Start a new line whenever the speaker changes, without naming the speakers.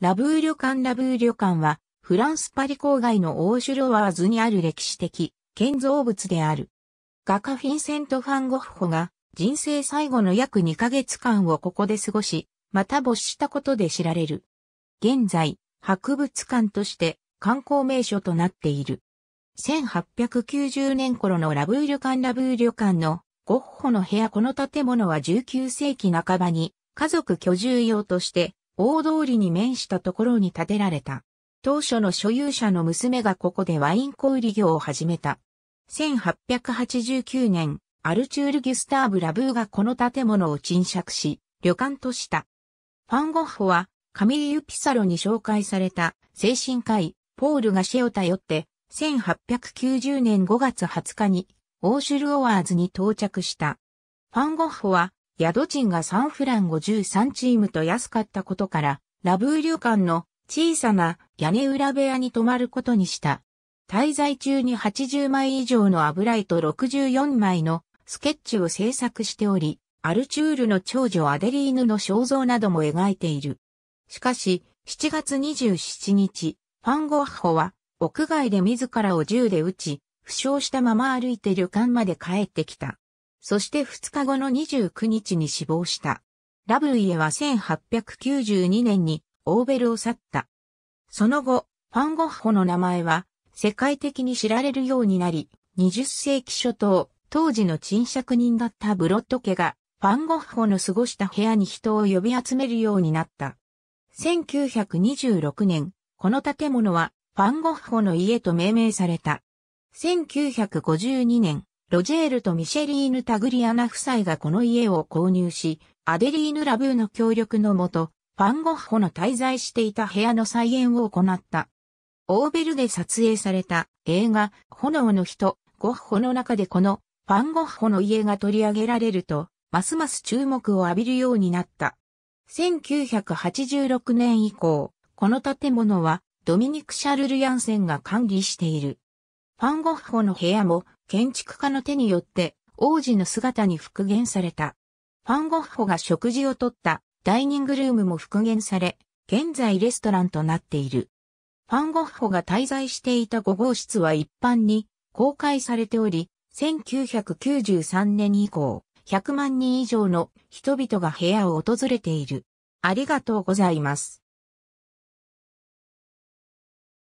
ラブー旅館ラブー旅館は、フランスパリ郊外のオーシュロワーズにある歴史的建造物である。画家フィンセント・ファン・ゴッホが人生最後の約2ヶ月間をここで過ごし、また没したことで知られる。現在、博物館として観光名所となっている。1890年頃のラブー旅館ラブー旅館のゴッホの部屋この建物は19世紀半ばに家族居住用として大通りに面したところに建てられた。当初の所有者の娘がここでワイン小売業を始めた。1889年、アルチュール・ギュスターブ・ラブーがこの建物を賃借し、旅館とした。ファンゴッホは、カミリユ・ピサロに紹介された精神科医、ポールがシェを頼って、1890年5月20日に、オーシュル・オワーズに到着した。ファンゴッホは、宿賃がサンフラン53チームと安かったことから、ラブー旅館の小さな屋根裏部屋に泊まることにした。滞在中に80枚以上の油絵と64枚のスケッチを制作しており、アルチュールの長女アデリーヌの肖像なども描いている。しかし、7月27日、ファンゴッホは屋外で自らを銃で撃ち、負傷したまま歩いて旅館まで帰ってきた。そして2日後の29日に死亡した。ラブイエは1892年にオーベルを去った。その後、ファンゴッホの名前は世界的に知られるようになり、20世紀初頭、当時の賃借人だったブロッド家がファンゴッホの過ごした部屋に人を呼び集めるようになった。1926年、この建物はファンゴッホの家と命名された。1952年、ロジェールとミシェリーヌ・タグリアナ夫妻がこの家を購入し、アデリーヌ・ラブーの協力のもと、ファンゴッホの滞在していた部屋の再演を行った。オーベルで撮影された映画、炎の人、ゴッホの中でこのファンゴッホの家が取り上げられると、ますます注目を浴びるようになった。1986年以降、この建物はドミニク・シャルル・ヤンセンが管理している。ファンゴッホの部屋も建築家の手によって王子の姿に復元された。ファンゴッホが食事をとったダイニングルームも復元され、現在レストランとなっている。ファンゴッホが滞在していた5号室は一般に公開されており、1993年以降、100万人以上の人々が部屋を訪れている。ありがとうございます。